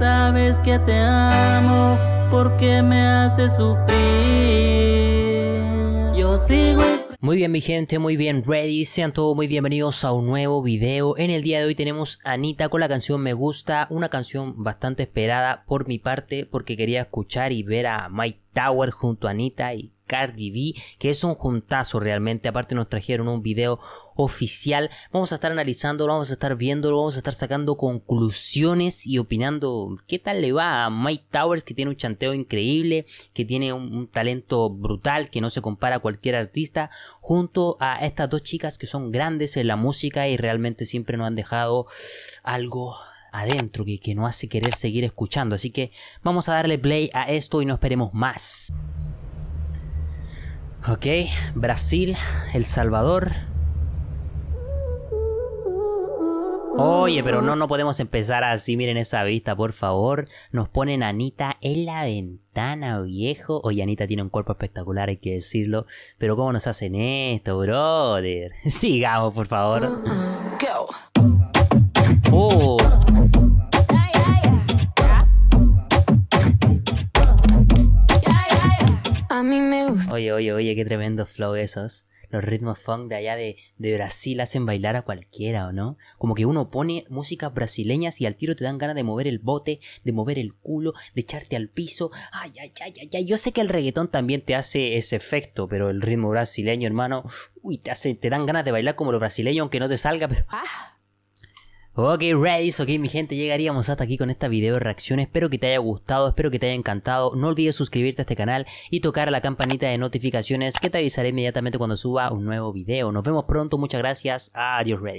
sabes que te amo, porque me hace sufrir. Yo sigo. Muy bien mi gente, muy bien ready, sean todos muy bienvenidos a un nuevo video. En el día de hoy tenemos a Anita con la canción Me Gusta, una canción bastante esperada por mi parte porque quería escuchar y ver a Mike Tower junto a Anita y Cardi B, que es un juntazo realmente. Aparte nos trajeron un video oficial. Vamos a estar analizándolo, vamos a estar viéndolo, vamos a estar sacando conclusiones y opinando qué tal le va a Mike Towers, que tiene un chanteo increíble, que tiene un, talento brutal, que no se compara a cualquier artista, junto a estas dos chicas que son grandes en la música y realmente siempre nos han dejado algo adentro que, que no hace querer seguir escuchando. Así que vamos a darle play a esto y no esperemos más. Ok, Brasil, El Salvador. Oye, pero no, no podemos empezar así. Miren esa vista, por favor. Nos ponen Anita en la ventana, viejo. Oye, Anita tiene un cuerpo espectacular, hay que decirlo. Pero ¿cómo nos hacen esto, brother? Sigamos, por favor. Oh. A mí Oye, oye, oye, qué tremendo flow esos. Los ritmos funk de allá de, Brasil hacen bailar a cualquiera, ¿o no? Como que uno pone música brasileña y al tiro te dan ganas de mover el bote, de mover el culo, de echarte al piso. Ay, ay, ay, ay, ay. Yo sé que el reggaetón también te hace ese efecto, pero el ritmo brasileño, hermano, uy, te, hace, te dan ganas de bailar como los brasileños, aunque no te salga, pero... Ah. Ok, ready, ok mi gente, llegaríamos hasta aquí con esta video de reacción, espero que te haya gustado, espero que te haya encantado, no olvides suscribirte a este canal y tocar la campanita de notificaciones que te avisaré inmediatamente cuando suba un nuevo video, nos vemos pronto, muchas gracias, adiós ready.